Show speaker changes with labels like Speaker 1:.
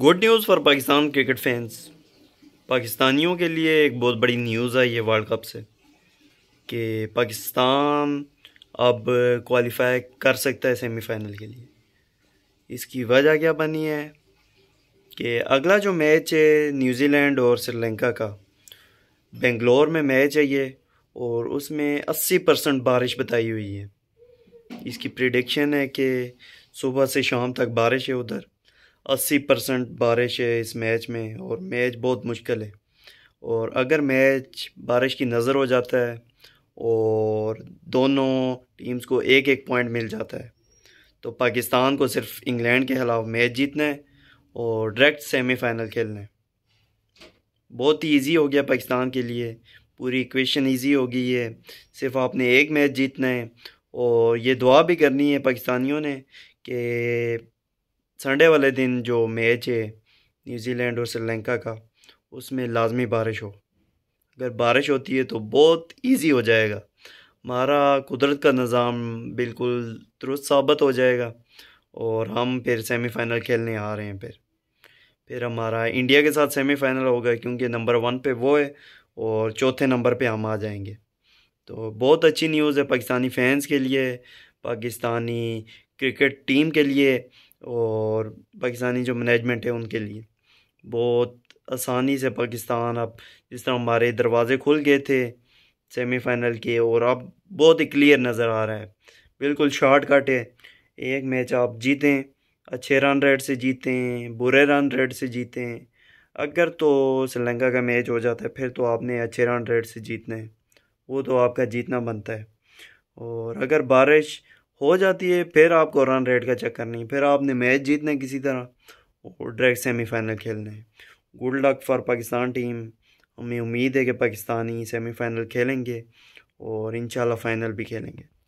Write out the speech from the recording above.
Speaker 1: good news for Pakistan cricket fans पाकिस्तानियों के लिए एक बहुत बड़ी न्यूज़ आई है वर्ल्ड कप से कि पाकिस्तान अब क्वालिफाई कर सकता है सेमीफाइनल के लिए इसकी वजह क्या बनी है कि अगला जो मैच है न्यूजीलैंड और श्रीलंका का बेंगलोर में मैच है ये और उसमें 80 परसेंट बारिश बताई हुई है इसकी प्रिडिक्शन है कि सुबह से शाम तक बारिश है उधर अस्सी परसेंट बारिश है इस मैच में और मैच बहुत मुश्किल है और अगर मैच बारिश की नज़र हो जाता है और दोनों टीम्स को एक एक पॉइंट मिल जाता है तो पाकिस्तान को सिर्फ इंग्लैंड के खिलाफ मैच जीतना है और डायरेक्ट सेमीफाइनल खेलना है बहुत ही ईजी हो गया पाकिस्तान के लिए पूरी इक्वेशन ईजी हो गई है सिर्फ आपने एक मैच जीतना है और ये दुआ भी करनी है पाकिस्तानियों ने कि संडे वाले दिन जो मैच है न्यूजीलैंड और श्रीलंका का उसमें लाजमी बारिश हो अगर बारिश होती है तो बहुत इजी हो जाएगा हमारा कुदरत का निज़ाम बिल्कुल दुरुस्त साबित हो जाएगा और हम फिर सेमीफाइनल खेलने आ रहे हैं फिर फिर हमारा इंडिया के साथ सेमीफाइनल होगा क्योंकि नंबर वन पे वो है और चौथे नंबर पे हम आ जाएंगे तो बहुत अच्छी न्यूज़ है पाकिस्तानी फैंस के लिए पाकिस्तानी क्रिकेट टीम के लिए और पाकिस्तानी जो मैनेजमेंट है उनके लिए बहुत आसानी से पाकिस्तान अब जिस तरह हमारे दरवाज़े खुल गए थे सेमीफाइनल के और अब बहुत ही क्लियर नज़र आ रहा है बिल्कुल शॉर्ट कट है एक मैच आप जीतें अच्छे रन रेट से जीतें बुरे रन रेट से जीतें अगर तो श्रीलंका का मैच हो जाता है फिर तो आपने अच्छे रन रेट से जीतना है वो तो आपका जीतना बनता है और अगर बारिश हो जाती है फिर आपको रन रेट का चक्कर नहीं फिर आपने मैच जीतना है किसी तरह और डायरेक्ट सेमीफाइनल खेलने हैं good luck for Pakistan team हमें उम्मीद है कि पाकिस्तानी सेमीफाइनल खेलेंगे और इन फाइनल भी खेलेंगे